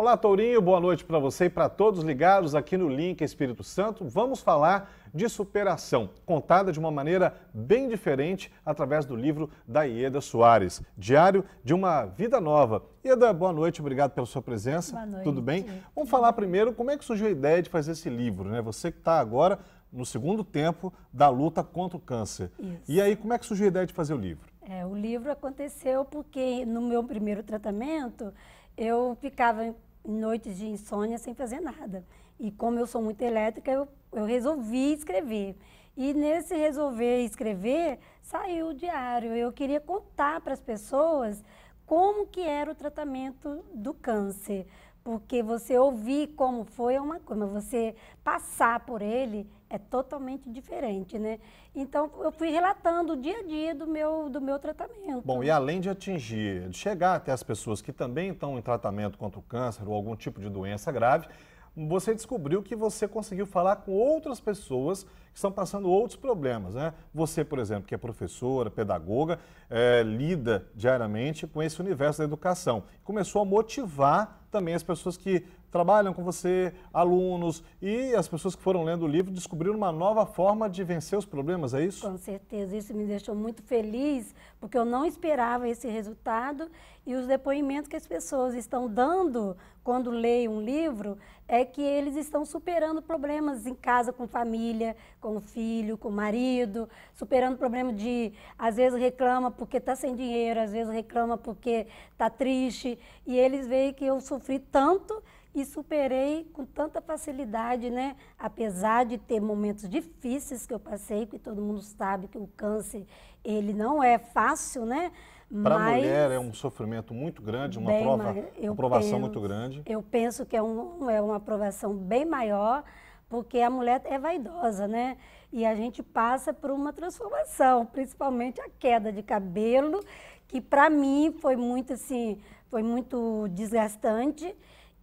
Olá, Tourinho, boa noite para você e para todos ligados aqui no Link Espírito Santo. Vamos falar de superação, contada de uma maneira bem diferente através do livro da Ieda Soares, Diário de uma Vida Nova. Ieda, boa noite, obrigado pela sua presença. Boa noite. Tudo bem? Vamos falar primeiro como é que surgiu a ideia de fazer esse livro, né? Você que está agora no segundo tempo da luta contra o câncer. Isso. E aí, como é que surgiu a ideia de fazer o livro? É, o livro aconteceu porque no meu primeiro tratamento eu ficava noites de insônia sem fazer nada. E como eu sou muito elétrica, eu, eu resolvi escrever. E nesse resolver escrever, saiu o diário. Eu queria contar para as pessoas como que era o tratamento do câncer. Porque você ouvir como foi é uma coisa, mas você passar por ele é totalmente diferente, né? Então eu fui relatando o dia a dia do meu, do meu tratamento. Bom, e além de atingir, de chegar até as pessoas que também estão em tratamento contra o câncer ou algum tipo de doença grave, você descobriu que você conseguiu falar com outras pessoas estão passando outros problemas. Né? Você, por exemplo, que é professora, pedagoga, é, lida diariamente com esse universo da educação. Começou a motivar também as pessoas que trabalham com você, alunos e as pessoas que foram lendo o livro descobriram uma nova forma de vencer os problemas, é isso? Com certeza, isso me deixou muito feliz, porque eu não esperava esse resultado e os depoimentos que as pessoas estão dando quando leem um livro é que eles estão superando problemas em casa, com família, com com o filho, com o marido, superando o problema de, às vezes reclama porque está sem dinheiro, às vezes reclama porque está triste. E eles veem que eu sofri tanto e superei com tanta facilidade, né? Apesar de ter momentos difíceis que eu passei, que todo mundo sabe que o câncer ele não é fácil, né? Para a mulher é um sofrimento muito grande, uma prova, uma aprovação penso, muito grande. Eu penso que é, um, é uma aprovação bem maior, porque a mulher é vaidosa, né? E a gente passa por uma transformação, principalmente a queda de cabelo, que para mim foi muito assim, foi muito desgastante.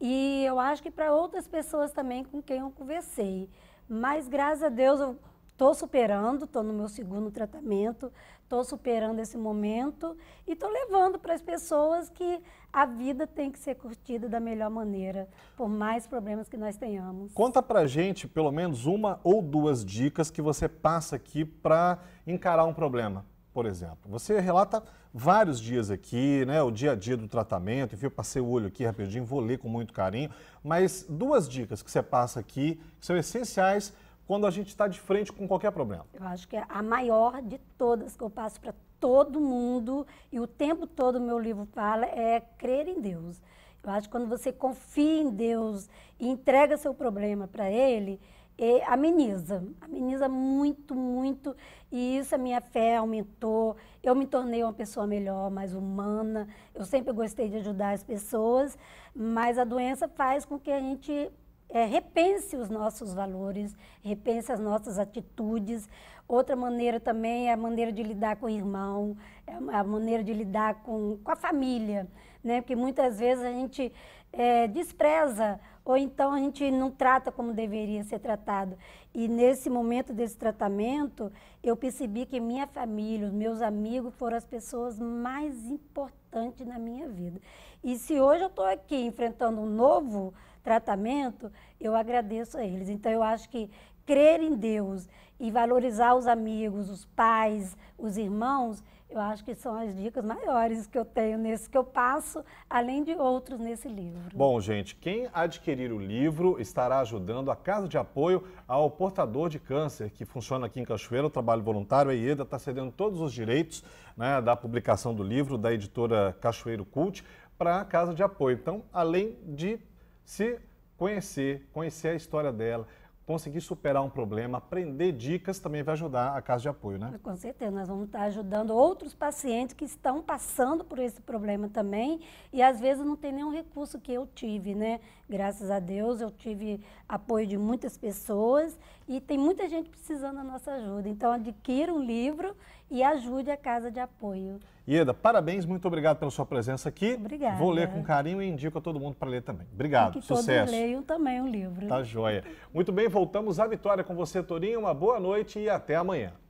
E eu acho que para outras pessoas também com quem eu conversei. Mas graças a Deus eu Estou superando, estou no meu segundo tratamento, estou superando esse momento e estou levando para as pessoas que a vida tem que ser curtida da melhor maneira, por mais problemas que nós tenhamos. Conta para gente pelo menos uma ou duas dicas que você passa aqui para encarar um problema, por exemplo. Você relata vários dias aqui, né, o dia a dia do tratamento, enfim, eu passei o olho aqui rapidinho, vou ler com muito carinho, mas duas dicas que você passa aqui que são essenciais quando a gente está de frente com qualquer problema? Eu acho que é a maior de todas que eu passo para todo mundo e o tempo todo meu livro fala é crer em Deus. Eu acho que quando você confia em Deus e entrega seu problema para Ele, e é, ameniza, ameniza muito, muito. E isso a minha fé aumentou. Eu me tornei uma pessoa melhor, mais humana. Eu sempre gostei de ajudar as pessoas, mas a doença faz com que a gente é, repense os nossos valores, repense as nossas atitudes. Outra maneira também é a maneira de lidar com o irmão, é a maneira de lidar com, com a família, né? Porque muitas vezes a gente é, despreza ou então a gente não trata como deveria ser tratado. E nesse momento desse tratamento, eu percebi que minha família, os meus amigos foram as pessoas mais importantes na minha vida. E se hoje eu estou aqui enfrentando um novo tratamento, eu agradeço a eles. Então, eu acho que crer em Deus e valorizar os amigos, os pais, os irmãos, eu acho que são as dicas maiores que eu tenho nesse que eu passo, além de outros nesse livro. Bom, gente, quem adquirir o livro estará ajudando a Casa de Apoio ao Portador de Câncer, que funciona aqui em Cachoeira, o trabalho voluntário. A IEDA está cedendo todos os direitos né, da publicação do livro da editora Cachoeiro Cult para a Casa de Apoio. Então, além de se conhecer, conhecer a história dela, conseguir superar um problema, aprender dicas também vai ajudar a casa de apoio, né? Com certeza, nós vamos estar ajudando outros pacientes que estão passando por esse problema também e às vezes não tem nenhum recurso que eu tive, né? Graças a Deus eu tive apoio de muitas pessoas e tem muita gente precisando da nossa ajuda. Então adquira um livro e ajude a Casa de Apoio. Ieda, parabéns, muito obrigado pela sua presença aqui. Obrigada. Vou ler com carinho e indico a todo mundo para ler também. Obrigado, e que sucesso. Todos leiam também o livro. Tá joia. Muito bem, voltamos à vitória com você, Torinho. Uma boa noite e até amanhã.